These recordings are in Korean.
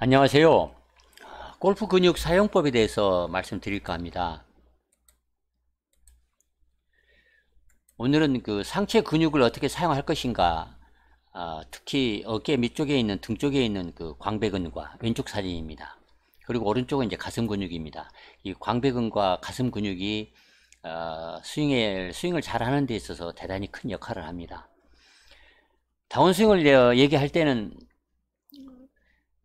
안녕하세요. 골프 근육 사용법에 대해서 말씀드릴까 합니다. 오늘은 그 상체 근육을 어떻게 사용할 것인가, 아, 특히 어깨 밑 쪽에 있는 등 쪽에 있는 그 광배근과 왼쪽 사진입니다. 그리고 오른쪽은 이제 가슴 근육입니다. 이 광배근과 가슴 근육이 어, 아, 스윙을 스윙을 잘하는 데 있어서 대단히 큰 역할을 합니다. 다운스윙을 어, 얘기할 때는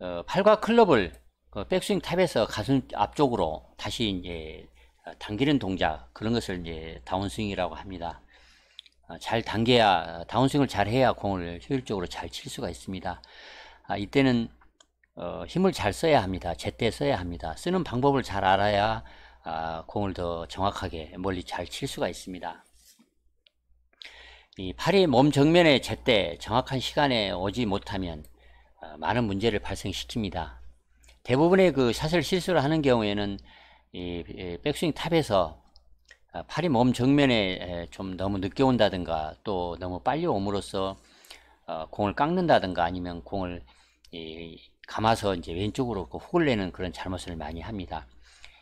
어, 팔과 클럽을 그 백스윙 탑에서 가슴 앞쪽으로 다시 이제 당기는 동작 그런 것을 이제 다운스윙이라고 합니다. 어, 잘 당겨야 다운스윙을 잘 해야 공을 효율적으로 잘 칠 수가 있습니다. 아, 이때는 어, 힘을 잘 써야 합니다. 제때 써야 합니다. 쓰는 방법을 잘 알아야 아, 공을 더 정확하게 멀리 잘 칠 수가 있습니다. 이 팔이 몸 정면에 제때 정확한 시간에 오지 못하면 아, 많은 문제를 발생시킵니다. 대부분의 그 샷을 실수를 하는 경우에는 이 백스윙 탑에서 아, 팔이 몸 정면에 좀 너무 늦게 온다든가 또 너무 빨리 옴으로써 어, 공을 깎는다든가 아니면 공을 감아서 이제 왼쪽으로 훅을 그 내는 그런 잘못을 많이 합니다.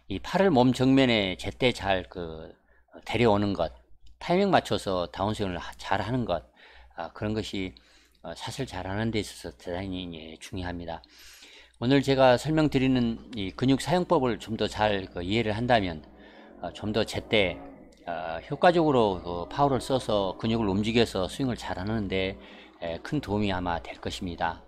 이 팔을 몸 정면에 제때 잘그 어, 데려오는 것, 타이밍 맞춰서 다운스윙을 잘 하는 것, 아, 그런 것이 어, 사슬 잘하는 데 있어서 대단히 예, 중요합니다. 오늘 제가 설명드리는 이 근육 사용법을 좀 더잘 그 이해를 한다면 어, 좀더 제때 어, 효과적으로 그 파워를 써서 근육을 움직여서 스윙을 잘하는데 큰 도움이 아마 될 것입니다.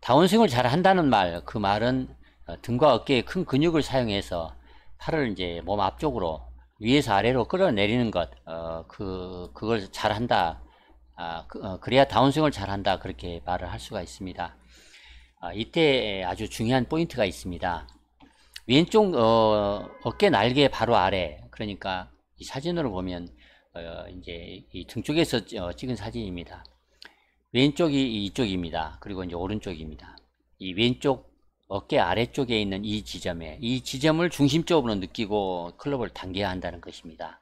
다운스윙을 잘한다는 말, 그 말은 등과 어깨에 큰 근육을 사용해서 팔을 이제 몸 앞쪽으로 위에서 아래로 끌어내리는 것, 어, 그, 그걸 잘한다. 아, 그, 어, 래야 다운스윙을 잘한다 그렇게 말을 할 수가 있습니다 아, 이때 아주 중요한 포인트가 있습니다 왼쪽 어, 어깨 날개 바로 아래 그러니까 이 사진으로 보면 어, 이제 이등 쪽에서 어, 찍은 사진입니다 왼쪽이 이쪽입니다 그리고 이제 오른쪽입니다 이 왼쪽 어깨 아래쪽에 있는 이 지점에 이 지점을 중심적으로 느끼고 클럽을 당겨야 한다는 것입니다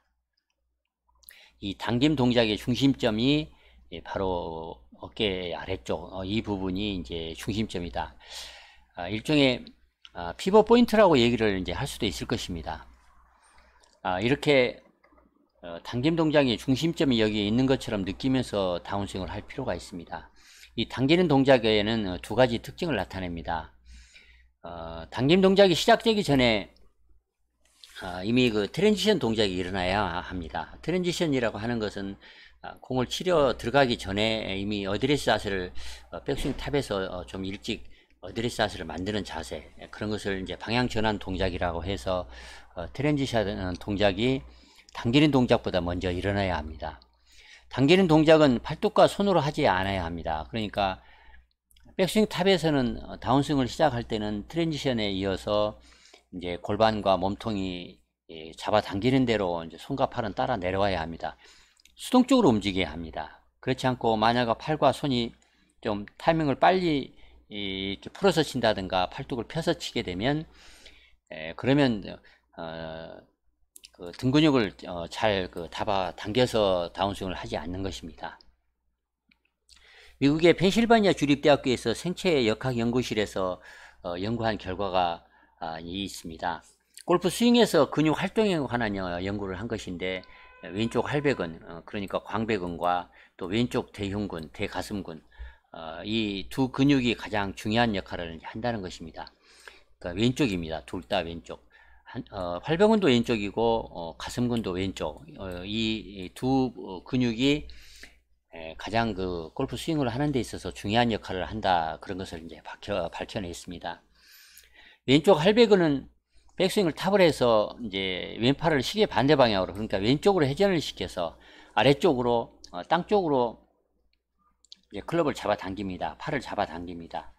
이 당김 동작의 중심점이 예, 바로 어깨 아래쪽 어, 이 부분이 이제 중심점이다. 아, 일종의 아, 피벗 포인트라고 얘기를 이제 할 수도 있을 것입니다. 아, 이렇게 어, 당김 동작의 중심점이 여기 있는 것처럼 느끼면서 다운스윙을 할 필요가 있습니다. 이 당기는 동작에는 어, 두 가지 특징을 나타냅니다. 당김 동작이 시작되기 전에 이미 그 트랜지션 동작이 일어나야 합니다. 트랜지션이라고 하는 것은 아, 공을 치려 들어가기 전에 이미 어드레스 자세를 어, 백스윙 탑에서 어, 좀 일찍 어드레스 자세를 만드는 자세 예, 그런 것을 이제 방향 전환 동작이라고 해서 어, 트랜지션 동작이 당기는 동작보다 먼저 일어나야 합니다. 당기는 동작은 팔뚝과 손으로 하지 않아야 합니다. 그러니까 백스윙 탑에서는 다운스윙을 시작할 때는 트랜지션에 이어서 이제 골반과 몸통이 예, 잡아당기는 대로 이제 손과 팔은 따라 내려와야 합니다. 수동적으로 움직여야 합니다. 그렇지 않고 만약에 팔과 손이 좀 타이밍을 빨리 이렇게 풀어서 친다든가 팔뚝을 펴서 치게 되면 에, 그러면 어, 그 등근육을 어, 잘그 잡아 당겨서 다운스윙을 하지 않는 것입니다. 미국의 펜실바니아 주립대학교에서 생체 역학 연구실에서 어, 연구한 결과가 아, 있습니다. 골프 스윙에서 근육 활동에 관한 연구를 한 것인데 예, 왼쪽 할배근 어, 그러니까 광배근과 또 왼쪽 대흉근 대가슴근 어, 이두 근육이 가장 중요한 역할을 한다는 것입니다 그러니까 왼쪽입니다 둘 다 왼쪽 어, 활병근도 왼쪽이고 어, 가슴근도 왼쪽 이 두 근육이 예, 가장 그 골프 스윙을 하는 데 있어서 중요한 역할을 한다 그런 것을 이제 밝혀, 밝혀냈습니다 왼쪽 할배근은 백스윙을 탑을 해서 이제 왼팔을 시계 반대 방향으로 그러니까 왼쪽으로 회전을 시켜서 아래쪽으로 어, 땅 쪽으로 클럽을 잡아당깁니다. 팔을 잡아당깁니다.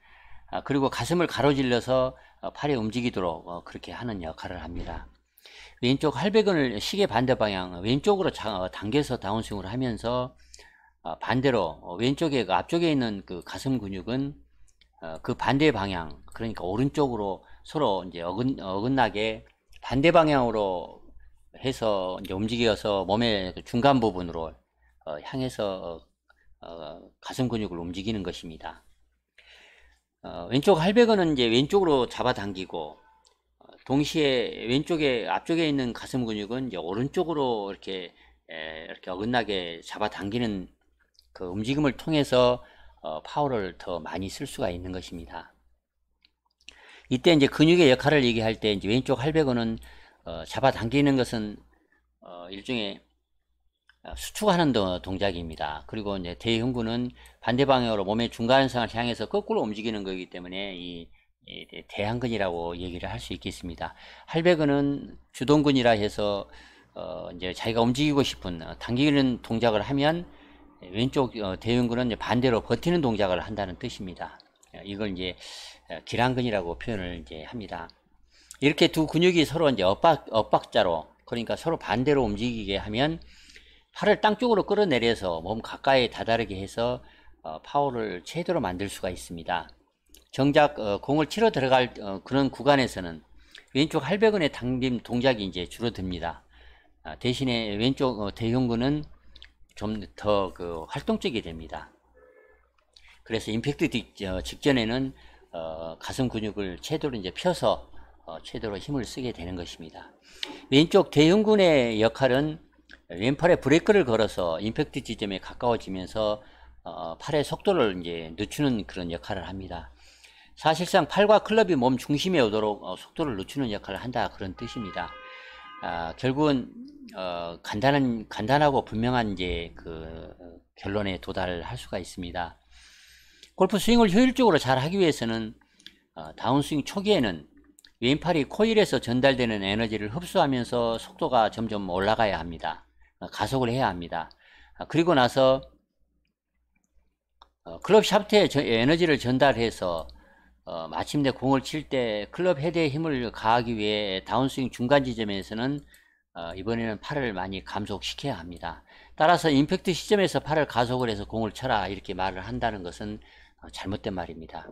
아, 그리고 가슴을 가로질러서 어, 팔이 움직이도록 어, 그렇게 하는 역할을 합니다. 왼쪽 할배근을 시계 반대 방향 왼쪽으로 자, 어, 당겨서 다운스윙을 하면서 어, 반대로 어, 왼쪽에 그 앞쪽에 있는 그 가슴 근육은 어, 그 반대 방향 그러니까 오른쪽으로 서로 이제 어긋, 어긋나게 반대 방향으로 해서 이제 움직여서 몸의 그 중간 부분으로 어, 향해서 어, 어, 가슴 근육을 움직이는 것입니다. 어, 왼쪽 할배근은 이제 왼쪽으로 잡아당기고 어, 동시에 왼쪽에 앞쪽에 있는 가슴 근육은 이제 오른쪽으로 이렇게 에, 이렇게 어긋나게 잡아당기는 그 움직임을 통해서 어, 파워를 더 많이 쓸 수가 있는 것입니다. 이때 이제 근육의 역할을 얘기할 때 이제 왼쪽 할배근은 어, 잡아당기는 것은 어, 일종의 어, 수축하는 동작입니다. 그리고 이제 대흉근은 반대 방향으로 몸의 중간선을 향해서 거꾸로 움직이는 거기 때문에 이, 이 대항근이라고 얘기를 할 수 있겠습니다. 할배근은 주동근이라 해서 어, 이제 자기가 움직이고 싶은 어, 당기는 동작을 하면 왼쪽 어, 대흉근은 반대로 버티는 동작을 한다는 뜻입니다. 이걸 이제 어, 기랑근이라고 표현을 이제 합니다. 이렇게 두 근육이 서로 이제 엇박, 엇박자로 그러니까 서로 반대로 움직이게 하면 팔을 땅 쪽으로 끌어내려서 몸 가까이 다다르게 해서 어, 파워를 최대로 만들 수가 있습니다. 정작 어, 공을 치러 들어갈 어, 그런 구간에서는 왼쪽 할배근의 당김 동작이 이제 줄어듭니다. 아, 대신에 왼쪽 어, 대흉근은 좀 더 그 활동적이 됩니다. 그래서 임팩트 직, 어, 직전에는 어, 가슴 근육을 최대로 이제 펴서 어, 최대로 힘을 쓰게 되는 것입니다. 왼쪽 대흉근의 역할은 왼팔에 브레이크를 걸어서 임팩트 지점에 가까워지면서 어, 팔의 속도를 이제 늦추는 그런 역할을 합니다. 사실상 팔과 클럽이 몸 중심에 오도록 어, 속도를 늦추는 역할을 한다 그런 뜻입니다. 아, 결국은 어, 간단한 간단하고 분명한 이제 그 결론에 도달할 수가 있습니다. 골프 스윙을 효율적으로 잘 하기 위해서는 어, 다운스윙 초기에는 왼팔이 코일에서 전달되는 에너지를 흡수하면서 속도가 점점 올라가야 합니다. 어, 가속을 해야 합니다. 어, 그리고 나서 클럽 샤프트에 에너지를 전달해서 마침내 공을 칠 때 클럽 헤드에 힘을 가하기 위해 다운스윙 중간 지점에서는 이번에는 팔을 많이 감속시켜야 합니다. 따라서 임팩트 시점에서 팔을 가속을 해서 공을 쳐라 이렇게 말을 한다는 것은 어, 잘못된 말입니다.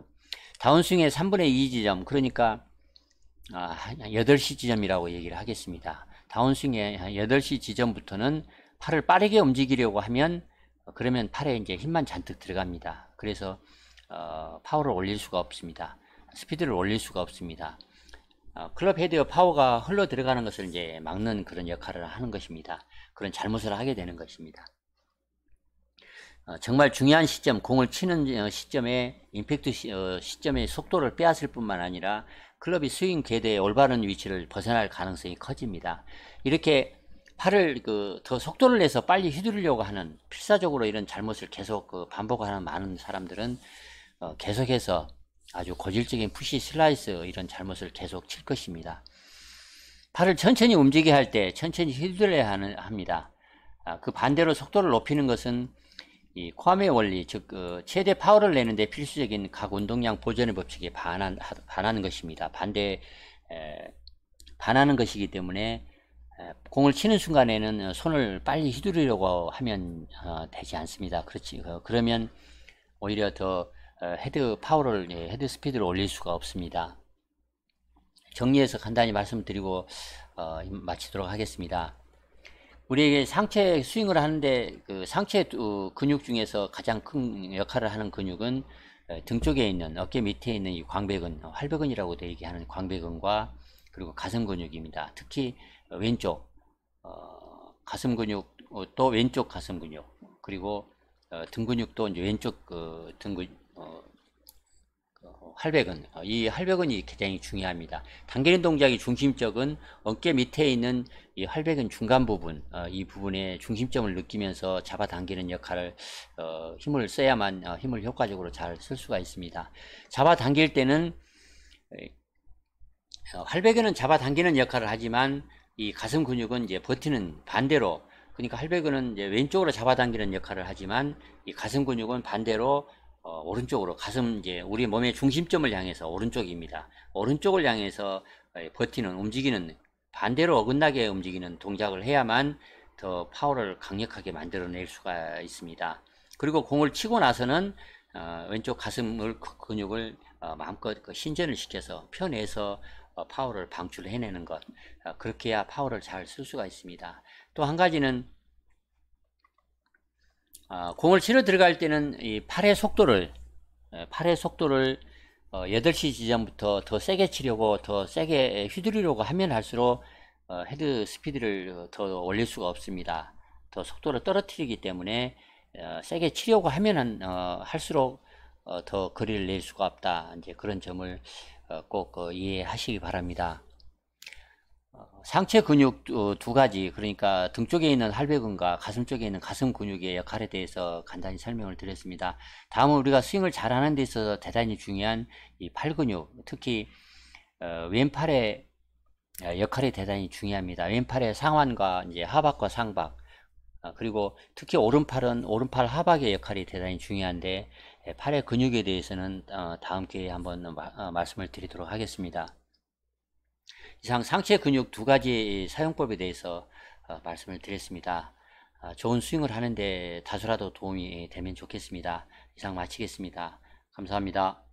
다운스윙의 3분의 2 지점, 그러니까 8시 아, 지점이라고 얘기를 하겠습니다. 다운스윙의 8시 지점부터는 팔을 빠르게 움직이려고 하면 그러면 팔에 이제 힘만 잔뜩 들어갑니다. 그래서 어, 파워를 올릴 수가 없습니다. 스피드를 올릴 수가 없습니다. 어, 클럽 헤드의 파워가 흘러 들어가는 것을 이제 막는 그런 역할을 하는 것입니다. 그런 잘못을 하게 되는 것입니다. 어, 정말 중요한 시점, 공을 치는 어, 시점에 임팩트 시, 어, 점에 속도를 빼앗을 뿐만 아니라 클럽이 스윙 궤도의 올바른 위치를 벗어날 가능성이 커집니다. 이렇게 팔을 그더 속도를 내서 빨리 휘두르려고 하는 필사적으로 이런 잘못을 계속 그 반복하는 많은 사람들은 어 계속해서 아주 고질적인 푸시 슬라이스 이런 잘못을 계속 칠 것입니다. 팔을 천천히 움직여야할 때 천천히 휘두려야 하는, 합니다. 아, 그 반대로 속도를 높이는 것은 이 괌의 원리, 즉 어, 최대 파워를 내는데 필수적인 각 운동량 보존의 법칙에 반한, 반하는 것입니다. 반대 에, 반하는 것이기 때문에 에, 공을 치는 순간에는 손을 빨리 휘두르려고 하면 어, 되지 않습니다. 그렇지 어, 그러면 오히려 더 어, 헤드 파워를 예, 헤드 스피드를 올릴 수가 없습니다. 정리해서 간단히 말씀드리고 어, 마치도록 하겠습니다. 우리에게 상체 스윙을 하는데 그 상체 어, 근육 중에서 가장 큰 역할을 하는 근육은 어, 등 쪽에 있는 어깨 밑에 있는 이 광배근, 활배근이라고도 얘기하는 광배근과 그리고 가슴 근육입니다. 특히 왼쪽 어, 가슴 근육 어, 또 왼쪽 가슴 근육 그리고 어, 등 근육도 이제 왼쪽 그 등, 할배근 어, 어, 이 할배근이 굉장히 중요합니다. 당기는 동작이 중심적은 어깨 밑에 있는 이 할배근 중간 부분 어, 이 부분에 중심점을 느끼면서 잡아당기는 역할을 어, 힘을 써야만 어, 힘을 효과적으로 잘 쓸 수가 있습니다. 잡아당길 때는 할배근은 어, 잡아당기는 역할을 하지만 이 가슴 근육은 이제 버티는 반대로 그러니까 할배근은 이제 왼쪽으로 잡아당기는 역할을 하지만 이 가슴 근육은 반대로 어, 오른쪽으로 가슴 이제 우리 몸의 중심점을 향해서 오른쪽입니다. 오른쪽을 향해서 버티는 움직이는 반대로 어긋나게 움직이는 동작을 해야만 더 파워를 강력하게 만들어낼 수가 있습니다. 그리고 공을 치고 나서는 어, 왼쪽 가슴을 그 근육을 어, 마음껏 그 신전을 시켜서 펴내서 어, 파워를 방출해내는 것 어, 그렇게 해야 파워를 잘 쓸 수가 있습니다. 또 한 가지는 아, 공을 치러 들어갈 때는 이 팔의 속도를 예, 팔의 속도를 8시 어, 지점부터 더 세게 치려고 더 세게 휘두르려고 하면 할수록 어, 헤드 스피드를 더 올릴 수가 없습니다. 더 속도를 떨어뜨리기 때문에 어, 세게 치려고 하면 할수록 더 거리를 낼 수가 없다. 이제 그런 점을 꼭 이해하시기 바랍니다. 어, 상체 근육 어, 두 가지 그러니까 등 쪽에 있는 할배근과 가슴 쪽에 있는 가슴 근육의 역할에 대해서 간단히 설명을 드렸습니다. 다음은 우리가 스윙을 잘하는 데 있어서 대단히 중요한 이 팔 근육 특히 어, 왼팔의 어, 역할이 대단히 중요합니다. 왼팔의 상완과 이제 하박과 상박 그리고 특히 오른팔은 오른팔 하박의 역할이 대단히 중요한데 예, 팔의 근육에 대해서는 다음 기회에 한번 말씀을 드리도록 하겠습니다. 이상 상체 근육 두 가지 사용법에 대해서 어, 말씀을 드렸습니다. 어, 좋은 스윙을 하는데 다소라도 도움이 되면 좋겠습니다. 이상 마치겠습니다. 감사합니다.